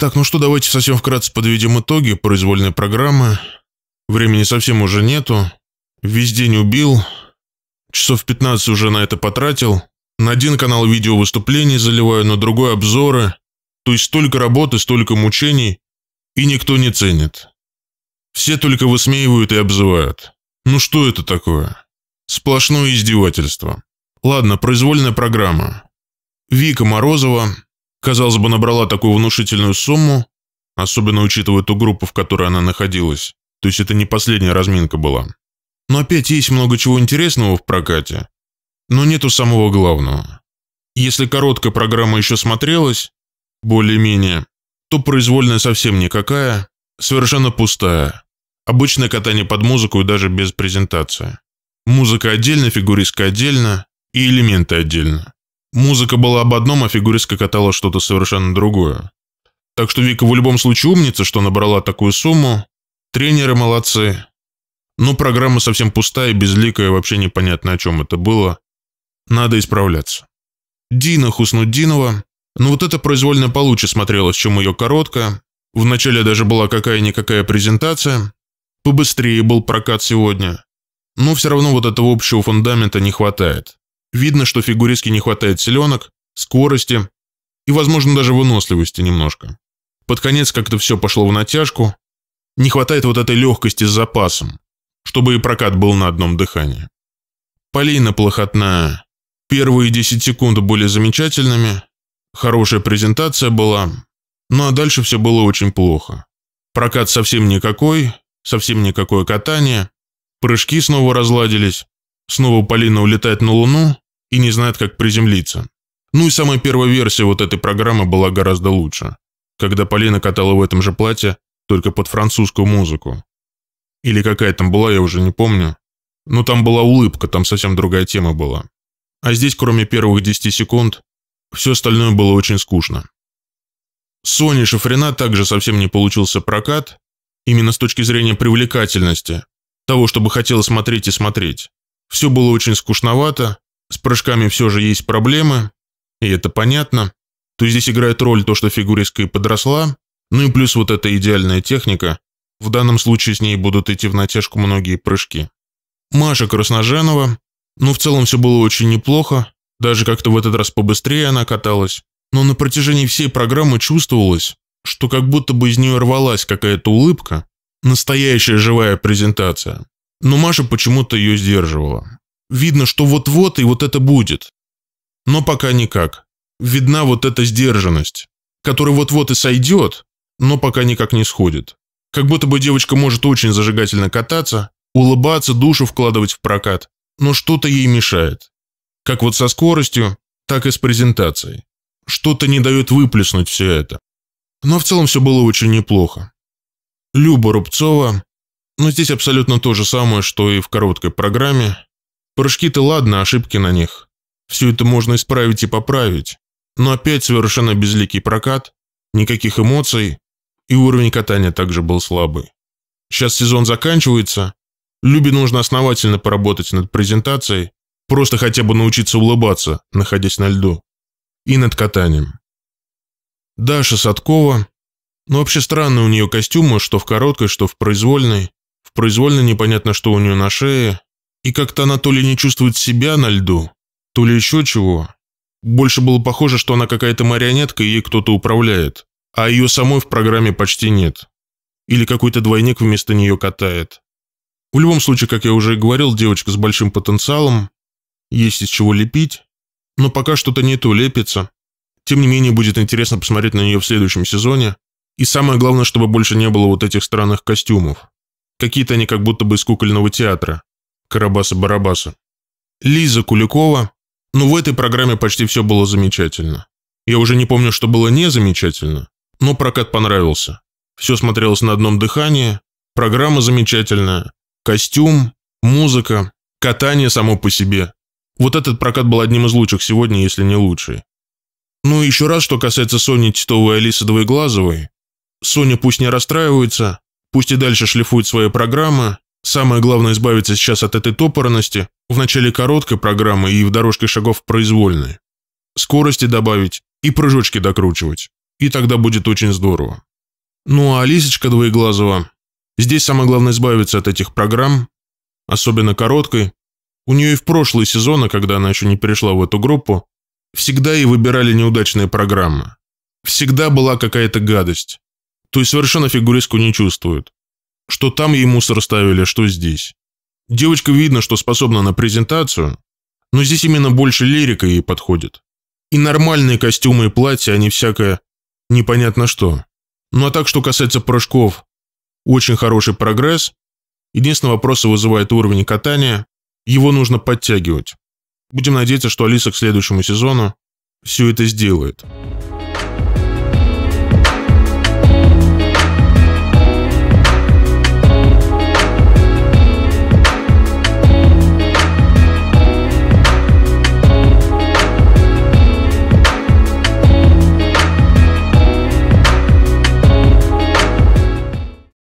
Так, ну что, давайте совсем вкратце подведем итоги произвольной программы. Времени совсем уже нету. Весь день убил. Часов 15 уже на это потратил. На один канал видео выступлений заливаю, на другой обзоры. То есть столько работы, столько мучений. И никто не ценит. Все только высмеивают и обзывают. Ну что это такое? Сплошное издевательство. Ладно, произвольная программа. Вика Морозова, казалось бы, набрала такую внушительную сумму, особенно учитывая ту группу, в которой она находилась. То есть это не последняя разминка была. Но опять есть много чего интересного в прокате, но нету самого главного. Если короткая программа еще смотрелась, более-менее, то произвольная совсем никакая, совершенно пустая. Обычное катание под музыку и даже без презентации. Музыка отдельно, фигуристка отдельно и элементы отдельно. Музыка была об одном, а фигуристка катала что-то совершенно другое. Так что Вика в любом случае умница, что набрала такую сумму. Тренеры молодцы. Но ну, программа совсем пустая, безликая, вообще непонятно, о чем это было. Надо исправляться. Дина Хуснуддинова. Ну вот это произвольно получше смотрелось, чем ее коротко. Вначале даже была какая-никакая презентация. Побыстрее был прокат сегодня. Но все равно вот этого общего фундамента не хватает. Видно, что фигуристке не хватает селенок, скорости и, возможно, даже выносливости немножко. Под конец как-то все пошло в натяжку. Не хватает вот этой легкости с запасом, чтобы и прокат был на одном дыхании. Полина плохотная. Первые 10 секунд были замечательными, хорошая презентация была, ну а дальше все было очень плохо. Прокат совсем никакой, совсем никакое катание, прыжки снова разладились, Снова Полина улетает на Луну и не знает, как приземлиться. Ну и самая первая версия вот этой программы была гораздо лучше, когда Полина катала в этом же платье, только под французскую музыку. Или какая там была, я уже не помню. Но там была улыбка, там совсем другая тема была. А здесь, кроме первых 10 секунд, все остальное было очень скучно. Сони Шифрина также совсем не получился прокат, именно с точки зрения привлекательности, того, чтобы хотелось смотреть и смотреть. Все было очень скучновато, с прыжками все же есть проблемы, и это понятно. То здесь играет роль то, что фигуристка и подросла, ну и плюс вот эта идеальная техника. В данном случае с ней будут идти в натяжку многие прыжки. Маша Красноженова. Ну, в целом все было очень неплохо, даже как-то в этот раз побыстрее она каталась. Но на протяжении всей программы чувствовалось, что как будто бы из нее рвалась какая-то улыбка. Настоящая живая презентация. Но Маша почему-то ее сдерживала. Видно, что вот-вот и вот это будет. Но пока никак. Видна вот эта сдержанность, которая вот-вот и сойдет, но пока никак не сходит. Как будто бы девочка может очень зажигательно кататься, улыбаться, душу вкладывать в прокат, но что-то ей мешает. Как вот со скоростью, так и с презентацией. Что-то не дает выплеснуть все это. Но в целом все было очень неплохо. Люба Рубцова но здесь абсолютно то же самое, что и в короткой программе. Прыжки-то ладно, ошибки на них. Все это можно исправить и поправить. Но опять совершенно безликий прокат, никаких эмоций, и уровень катания также был слабый. Сейчас сезон заканчивается, Любе нужно основательно поработать над презентацией, просто хотя бы научиться улыбаться, находясь на льду, и над катанием. Даша Садкова, но ну, вообще странные у нее костюмы, что в короткой, что в произвольной, в произвольно непонятно что у нее на шее, и как-то она то ли не чувствует себя на льду, то ли еще чего. Больше было похоже, что она какая-то марионетка и ей кто-то управляет, а ее самой в программе почти нет. Или какой-то двойник вместо нее катает. В любом случае, как я уже и говорил, девочка с большим потенциалом, есть из чего лепить, но пока что-то не то лепится. Тем не менее, будет интересно посмотреть на нее в следующем сезоне. И самое главное, чтобы больше не было вот этих странных костюмов. Какие-то они как будто бы из кукольного театра. Карабаса-барабаса. Лиза Куликова. Ну, в этой программе почти все было замечательно. Я уже не помню, что было не замечательно, но прокат понравился. Все смотрелось на одном дыхании, программа замечательная, костюм, музыка, катание само по себе. Вот этот прокат был одним из лучших сегодня, если не лучший. Ну и еще раз, что касается Сони Титовой и Алисы Двоеглазовой. Соня пусть не расстраивается, Пусть и дальше шлифуют свои программы. Самое главное избавиться сейчас от этой топорности. В начале короткой программы и в дорожке шагов произвольной. Скорости добавить и прыжочки докручивать. И тогда будет очень здорово. Ну а Лисочка Двоеглазова, здесь самое главное избавиться от этих программ, особенно короткой. У нее и в прошлые сезоны, а когда она еще не перешла в эту группу, всегда и выбирали неудачные программы. Всегда была какая-то гадость. То есть совершенно фигуристку не чувствует. Что там ей мусор ставили, а что здесь. Девочка видно, что способна на презентацию, но здесь именно больше лирика ей подходит. И нормальные костюмы и платья, а не всякое непонятно что. Ну а так, что касается прыжков, очень хороший прогресс. Единственный вопрос вызывает уровень катания, его нужно подтягивать. Будем надеяться, что Алиса к следующему сезону все это сделает.